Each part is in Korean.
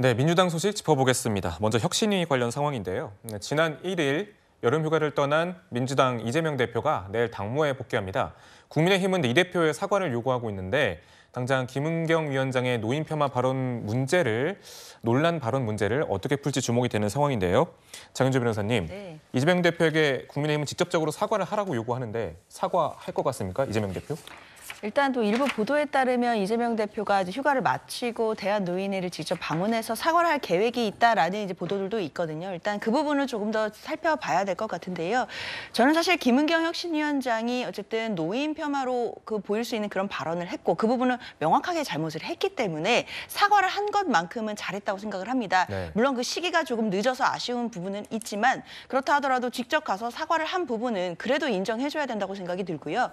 네, 민주당 소식 짚어보겠습니다. 먼저 혁신위 관련 상황인데요. 네, 지난 1일 여름휴가를 떠난 민주당 이재명 대표가 내일 당무에 복귀합니다. 국민의힘은 이 대표의 사과를 요구하고 있는데 당장 김은경 위원장의 노인 폄하 발언 문제를 논란 발언 문제를 어떻게 풀지 주목이 되는 상황인데요. 장윤주 변호사님, 네. 이재명 대표에게 국민의힘은 직접적으로 사과를 하라고 요구하는데 사과할 것 같습니까, 이재명 대표? 일단 또 일부 보도에 따르면 이재명 대표가 이제 휴가를 마치고 대한노인회를 직접 방문해서 사과를 할 계획이 있다라는 이제 보도들도 있거든요. 일단 그 부분을 조금 더 살펴봐야 될 것 같은데요. 저는 사실 김은경 혁신위원장이 어쨌든 노인 폄하로 그 보일 수 있는 그런 발언을 했고 그 부분은 명확하게 잘못을 했기 때문에 사과를 한 것만큼은 잘했다고 생각을 합니다. 네. 물론 그 시기가 조금 늦어서 아쉬운 부분은 있지만 그렇다 하더라도 직접 가서 사과를 한 부분은 그래도 인정해줘야 된다고 생각이 들고요.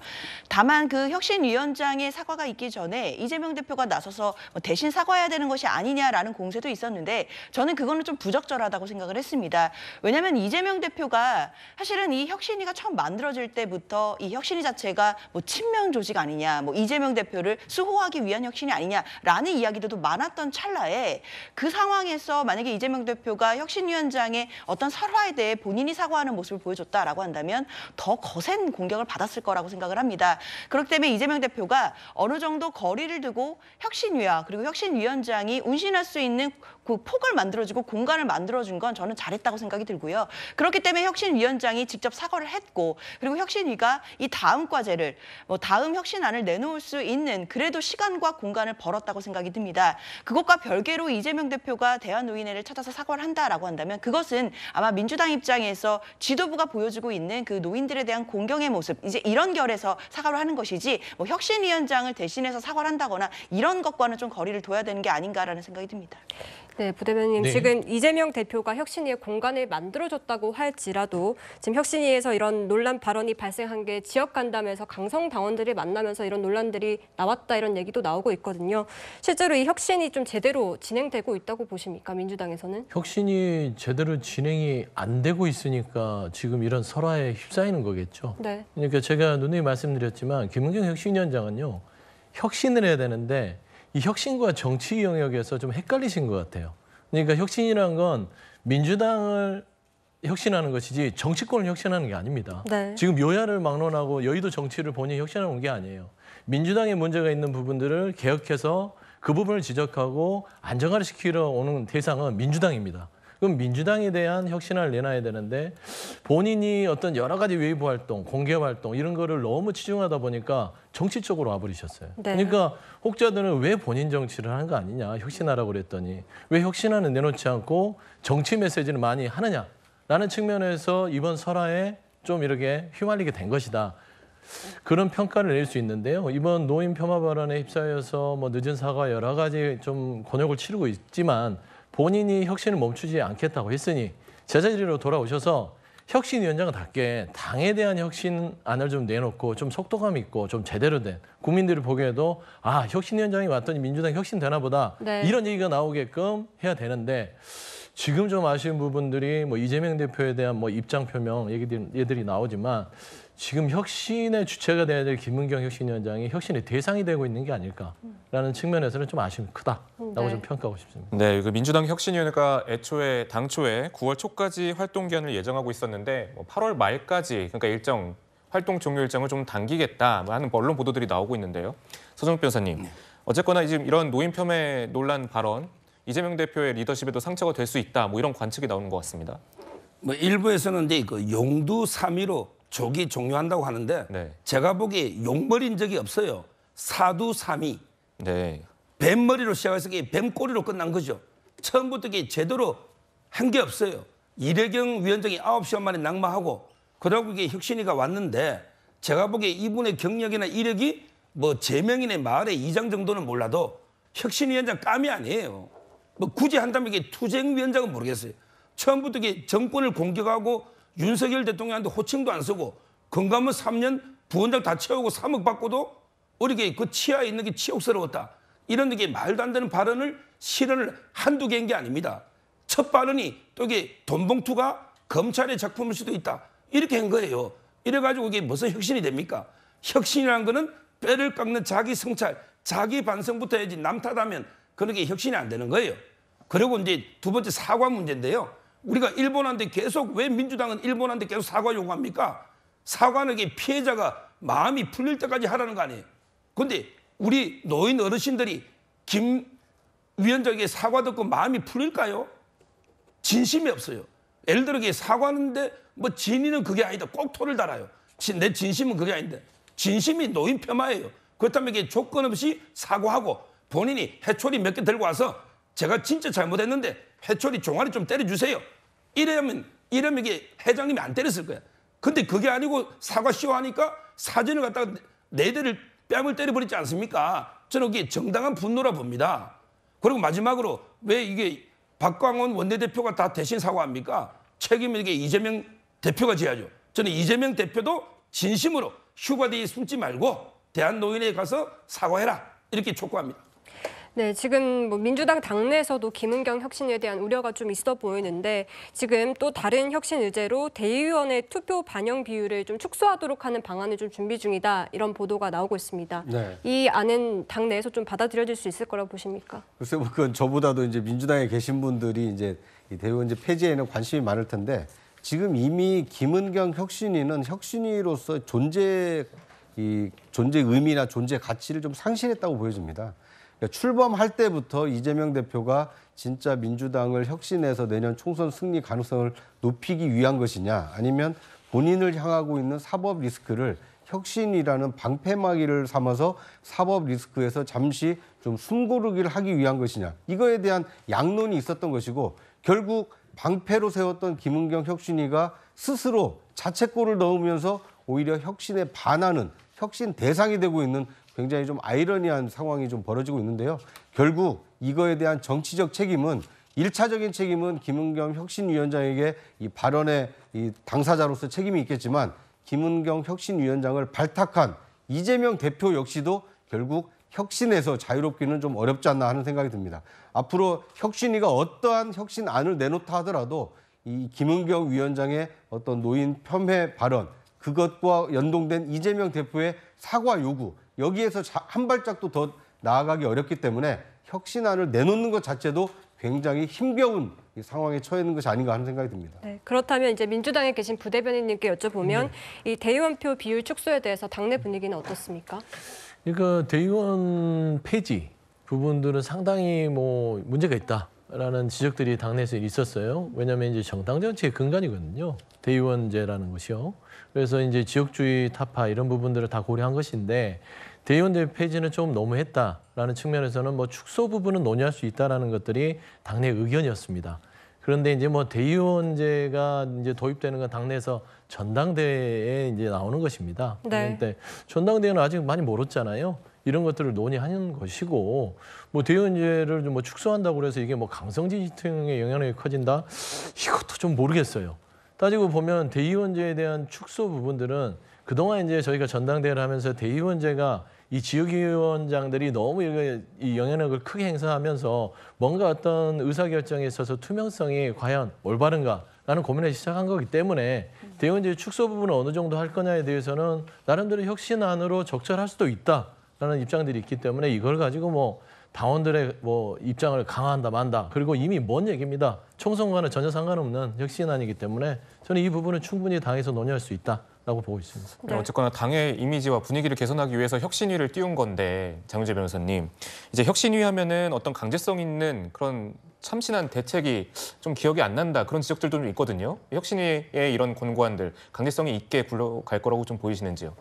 다만 그 혁신위 위원장의 사과가 있기 전에 이재명 대표가 나서서 뭐 대신 사과해야 되는 것이 아니냐라는 공세도 있었는데 저는 그거는 좀 부적절하다고 생각을 했습니다. 왜냐하면 이재명 대표가 사실은 이 혁신위가 처음 만들어질 때부터 이 혁신위 자체가 뭐 친명 조직 아니냐, 뭐 이재명 대표를 수호하기 위한 혁신이 아니냐라는 이야기도 들 많았던 찰나에 그 상황에서 만약에 이재명 대표가 혁신위원장의 어떤 설화에 대해 본인이 사과하는 모습을 보여줬다라고 한다면 더 거센 공격을 받았을 거라고 생각을 합니다. 그렇기 때문에 이재명 대표가 어느 정도 거리를 두고 혁신위와 그리고 혁신위원장이 운신할 수 있는 그 폭을 만들어주고 공간을 만들어준 건 저는 잘했다고 생각이 들고요. 그렇기 때문에 혁신위원장이 직접 사과를 했고 그리고 혁신위가 이 다음 과제를 뭐 다음 혁신안을 내놓을 수 있는 그래도 시간과 공간을 벌었다고 생각이 듭니다. 그것과 별개로 이재명 대표가 대한노인회를 찾아서 사과를 한다라고 한다면 그것은 아마 민주당 입장에서 지도부가 보여주고 있는 그 노인들에 대한 공경의 모습 이제 이런 결에서 사과를 하는 것이지 뭐 혁신위원장을 대신해서 사과를 한다거나 이런 것과는 좀 거리를 둬야 되는 게 아닌가라는 생각이 듭니다. 네, 부대변인 네. 지금 이재명 대표가 혁신위의 공간을 만들어줬다고 할지라도 지금 혁신위에서 이런 논란 발언이 발생한 게 지역 간담회에서 강성 당원들이 만나면서 이런 논란들이 나왔다 이런 얘기도 나오고 있거든요. 실제로 이 혁신이 좀 제대로 진행되고 있다고 보십니까 민주당에서는? 혁신이 제대로 진행이 안 되고 있으니까 지금 이런 설화에 휩싸이는 거겠죠. 네. 그러니까 제가 누누이 말씀드렸지만 김은경 혁신위원장은요 혁신을 해야 되는데 이 혁신과 정치 영역에서 좀 헷갈리신 것 같아요. 그러니까 혁신이란 건 민주당을 혁신하는 것이지 정치권을 혁신하는 게 아닙니다. 네. 지금 여야를 막론하고 여의도 정치를 본인이 혁신하는 게 아니에요. 민주당의 문제가 있는 부분들을 개혁해서 그 부분을 지적하고 안정화를 시키러 오는 대상은 민주당입니다. 그럼 민주당에 대한 혁신을 내놔야 되는데 본인이 어떤 여러 가지 외부 활동, 공개 활동 이런 거를 너무 치중하다 보니까 정치적으로 와버리셨어요. 네. 그러니까 혹자들은 왜 본인 정치를 하는 거 아니냐, 혁신하라고 그랬더니 왜 혁신안을 내놓지 않고 정치 메시지를 많이 하느냐라는 측면에서 이번 설화에 좀 이렇게 휘말리게 된 것이다. 그런 평가를 낼 수 있는데요. 이번 노인 폄하 발언에 휩싸여서 뭐 늦은 사과 여러 가지 좀 곤욕을 치르고 있지만 본인이 혁신을 멈추지 않겠다고 했으니 제자리로 돌아오셔서 혁신위원장답게 당에 대한 혁신안을 좀 내놓고 좀 속도감 있고 좀 제대로 된 국민들이 보기에도 아 혁신위원장이 왔더니 민주당 혁신 되나 보다 네. 이런 얘기가 나오게끔 해야 되는데 지금 좀 아쉬운 부분들이 뭐 이재명 대표에 대한 뭐 입장 표명 얘기들, 얘들이 나오지만 지금 혁신의 주체가 돼야 될 김은경 혁신위원장이 혁신의 대상이 되고 있는 게 아닐까라는 측면에서는 좀 아쉬움이 크다라고 네. 좀 평가하고 싶습니다. 네, 그 민주당 혁신위원회가 애초에 당초에 9월 초까지 활동 기한을 예정하고 있었는데 8월 뭐 말까지 그러니까 일정 활동 종료 일정을 좀 당기겠다 뭐 하는 언론 보도들이 나오고 있는데요. 서정 변사님 네. 어쨌거나 지금 이런 노인 폄훼 논란 발언 이재명 대표의 리더십에도 상처가 될 수 있다. 뭐 이런 관측이 나오는 것 같습니다. 뭐 일부에서는 이제 그 용두 삼위로 조기 종료한다고 하는데 네. 제가 보기에 용머인 적이 없어요. 사두 삼위. 네. 뱀머리로 시작해서 뱀꼬리로 끝난 거죠. 처음부터 제대로 한 게 없어요. 이래경 위원장이 아 시간 만에 낙마하고 그러고 이게 혁신이가 왔는데 제가 보기에 이분의 경력이나 이력이 뭐 제명인의 마을의 이장 정도는 몰라도 혁신위원장 까미 아니에요. 뭐 굳이 한다면 이게 투쟁위원장은 모르겠어요. 처음부터 이게 정권을 공격하고 윤석열 대통령한테 호칭도 안 쓰고 건강은 3년 부원장 다 채우고 3억 받고도 우리게그 치아에 있는 게 치욕스러웠다. 이런 게 말도 안 되는 발언을 실언을 한두 개인 게 아닙니다. 첫 발언이 또 이게 돈봉투가 검찰의 작품일 수도 있다. 이렇게 한 거예요. 이래가지고 이게 무슨 혁신이 됩니까? 혁신이라는 거는 뼈를 깎는 자기 성찰, 자기 반성부터 해야지 남탓하면 그렇게 혁신이 안 되는 거예요. 그리고 이제 두 번째 사과 문제인데요. 우리가 일본한테 계속 왜 민주당은 일본한테 계속 사과 요구합니까? 사과는 게 피해자가 마음이 풀릴 때까지 하라는 거 아니에요. 근데 우리 노인 어르신들이 김 위원장에게 사과 듣고 마음이 풀릴까요? 진심이 없어요. 예를 들어 사과하는데 뭐진위는 그게 아니다. 꼭 토를 달아요. 내 진심은 그게 아닌데. 진심이 노인 폄하예요. 그렇다면 이게 조건 없이 사과하고 본인이 해초리 몇 개 들고 와서 제가 진짜 잘못했는데 해초리 종아리 좀 때려주세요. 이러면 이러면 이게 회장님이 안 때렸을 거야. 근데 그게 아니고 사과 시화하니까 사진을 갖다가 네 대를 뺨을 때려버리지 않습니까? 저는 그게 정당한 분노라 봅니다. 그리고 마지막으로 왜 이게 박광원 원내대표가 다 대신 사과합니까? 책임을 이게 이재명 대표가 져야죠. 저는 이재명 대표도 진심으로 휴가뒤에 숨지 말고 대한노인회에 가서 사과해라 이렇게 촉구합니다. 네, 지금 뭐 민주당 당내에서도 김은경 혁신에 대한 우려가 좀 있어 보이는데 지금 또 다른 혁신 의제로 대의원의 투표 반영 비율을 좀 축소하도록 하는 방안을 좀 준비 중이다 이런 보도가 나오고 있습니다. 네. 이 안은 당내에서 좀 받아들여질 수 있을 거라고 보십니까? 글쎄 뭐 그건 저보다도 이제 민주당에 계신 분들이 이제 대의원제 폐지에는 관심이 많을 텐데 지금 이미 김은경 혁신위는 혁신위로서 존재 이 존재 의미나 존재 가치를 좀 상실했다고 보여집니다. 그러니까 출범할 때부터 이재명 대표가 진짜 민주당을 혁신해서 내년 총선 승리 가능성을 높이기 위한 것이냐 아니면 본인을 향하고 있는 사법 리스크를 혁신이라는 방패막이를 삼아서 사법 리스크에서 잠시 좀 숨고르기를 하기 위한 것이냐 이거에 대한 양론이 있었던 것이고 결국 방패로 세웠던 김은경 혁신위가 스스로 자책골을 넣으면서 오히려 혁신에 반하는 혁신 대상이 되고 있는 굉장히 좀 아이러니한 상황이 좀 벌어지고 있는데요. 결국 이거에 대한 정치적 책임은 1차적인 책임은 김은경 혁신위원장에게 이 발언의 이 당사자로서 책임이 있겠지만 김은경 혁신위원장을 발탁한 이재명 대표 역시도 결국 혁신에서 자유롭기는 좀 어렵지 않나 하는 생각이 듭니다. 앞으로 혁신위가 어떠한 혁신안을 내놓다 하더라도 이 김은경 위원장의 어떤 노인 편훼 발언 그것과 연동된 이재명 대표의 사과 요구 여기에서 한 발짝도 더 나아가기 어렵기 때문에 혁신안을 내놓는 것 자체도 굉장히 힘겨운 상황에 처해 있는 것이 아닌가 하는 생각이 듭니다. 네, 그렇다면 이제 민주당에 계신 부대변인님께 여쭤보면 네. 이 대의원표 비율 축소에 대해서 당내 분위기는 어떻습니까? 그러니까 대의원 폐지 부분들은 상당히 뭐 문제가 있다. 라는 지적들이 당내에서 있었어요. 왜냐하면 이제 정당 정치의 근간이거든요. 대의원제라는 것이요. 그래서 이제 지역주의 타파 이런 부분들을 다 고려한 것인데 대의원대 폐지는 좀 너무했다라는 측면에서는 뭐 축소 부분은 논의할 수 있다라는 것들이 당내 의견이었습니다. 그런데 이제 뭐 대의원제가 이제 도입되는 건 당내에서 전당대회에 이제 나오는 것입니다. 네. 그런데 전당대회는 아직 많이 멀었잖아요. 이런 것들을 논의하는 것이고 뭐 대연제를 좀뭐 축소한다고 해서 이게 뭐 강성지 지통의 영향력이 커진다 이것도 좀 모르겠어요. 따지고 보면 대의원제에 대한 축소 부분들은 그동안 이제 저희가 전당대회를 하면서 대의원제가 이 지역위원장들이 너무 이 영향력을 크게 행사하면서 뭔가 어떤 의사결정에 있어서 투명성이 과연 올바른가 라는 고민을 시작한 거기 때문에 대의원제 축소 부분을 어느 정도 할 거냐에 대해서는 나름대로 혁신 안으로 적절할 수도 있다. 라는 입장들이 있기 때문에 이걸 가지고 뭐 당원들의 뭐 입장을 강화한다 만다 그리고 이미 뭔 얘기입니다. 총선과는 전혀 상관없는 혁신안이기 때문에 저는 이 부분은 충분히 당에서 논의할 수 있다. 라고 보고 있습니다. 네. 네. 어쨌거나 당의 이미지와 분위기를 개선하기 위해서 혁신위를 띄운 건데 장윤재 변호사님 이제 혁신위 하면은 어떤 강제성 있는 그런 참신한 대책이 좀 기억이 안 난다 그런 지적들도 좀 있거든요. 혁신위의 이런 권고안들 강제성이 있게 굴러갈 거라고 좀 보이시는지요?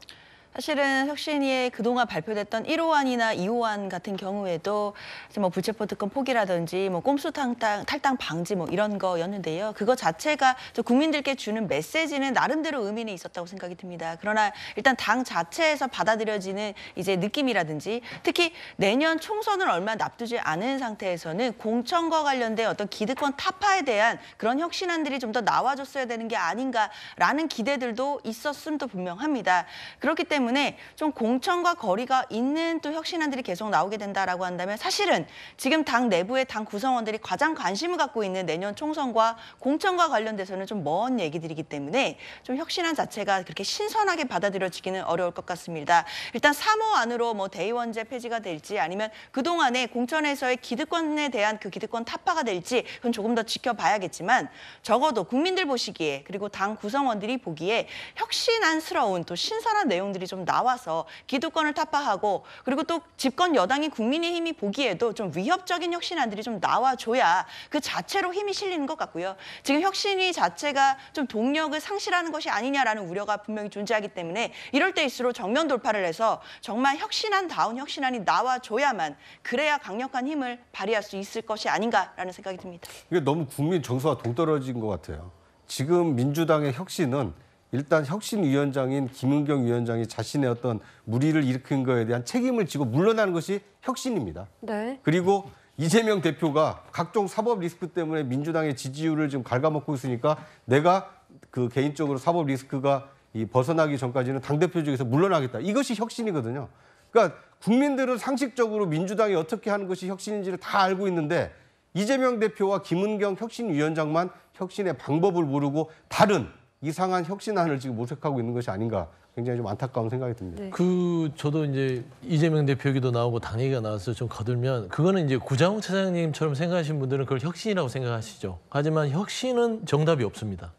사실은 혁신이의 그동안 발표됐던 1호안이나 2호안 같은 경우에도 뭐 불체포 특권 포기라든지 뭐 꼼수 탈당, 탈당 방지 뭐 이런 거였는데요. 그거 자체가 저 국민들께 주는 메시지는 나름대로 의미는 있었다고 생각이 듭니다. 그러나 일단 당 자체에서 받아들여지는 이제 느낌이라든지 특히 내년 총선을 얼마 납두지 않은 상태에서는 공천과 관련된 어떤 기득권 타파에 대한 그런 혁신안들이 좀 더 나와줬어야 되는 게 아닌가라는 기대들도 있었음도 분명합니다. 그렇기 때문에 때문에 좀 공천과 거리가 있는 또 혁신안들이 계속 나오게 된다라고 한다면 사실은 지금 당 내부의 당 구성원들이 가장 관심을 갖고 있는 내년 총선과 공천과 관련돼서는 좀 먼 얘기들이기 때문에 좀 혁신안 자체가 그렇게 신선하게 받아들여지기는 어려울 것 같습니다. 일단 3호 안으로 뭐 대의원제 폐지가 될지 아니면 그동안에 공천에서의 기득권에 대한 그 기득권 타파가 될지 그건 조금 더 지켜봐야겠지만 적어도 국민들 보시기에 그리고 당 구성원들이 보기에 혁신안스러운 또 신선한 내용들이 좀좀 나와서 기득권을 타파하고 그리고 또 집권 여당인 국민의힘이 보기에도 좀 위협적인 혁신안들이 좀 나와줘야 그 자체로 힘이 실리는 것 같고요. 지금 혁신이 자체가 좀 동력을 상실하는 것이 아니냐라는 우려가 분명히 존재하기 때문에 이럴 때일수록 정면 돌파를 해서 정말 혁신안 다운 혁신안이 나와줘야만 그래야 강력한 힘을 발휘할 수 있을 것이 아닌가라는 생각이 듭니다. 이게 너무 국민 정서와 동떨어진 것 같아요. 지금 민주당의 혁신은 일단 혁신위원장인 김은경 위원장이 자신의 어떤 무리를 일으킨 거에 대한 책임을 지고 물러나는 것이 혁신입니다. 네. 그리고 이재명 대표가 각종 사법 리스크 때문에 민주당의 지지율을 지금 갉아먹고 있으니까 내가 그 개인적으로 사법 리스크가 이 벗어나기 전까지는 당대표직에서 물러나겠다. 이것이 혁신이거든요. 그러니까 국민들은 상식적으로 민주당이 어떻게 하는 것이 혁신인지를 다 알고 있는데 이재명 대표와 김은경 혁신위원장만 혁신의 방법을 모르고 다른 이상한 혁신안을 지금 모색하고 있는 것이 아닌가 굉장히 좀 안타까운 생각이 듭니다. 네. 그 저도 이제 이재명 대표 얘기도 나오고 당 얘기가 나와서 좀 거들면 그거는 이제 구자홍 차장님처럼 생각하시는 분들은 그걸 혁신이라고 생각하시죠. 하지만 혁신은 정답이 없습니다.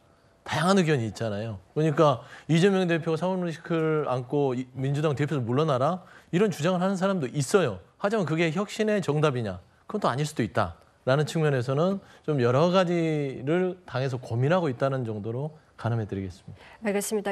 다양한 의견이 있잖아요. 그러니까 이재명 대표가 사원리스크를 안고 민주당 대표에서 물러나라 이런 주장을 하는 사람도 있어요. 하지만 그게 혁신의 정답이냐? 그건 또 아닐 수도 있다. 라는 측면에서는 좀 여러 가지를 당에서 고민하고 있다는 정도로 가늠해 드리겠습니다. 알겠습니다.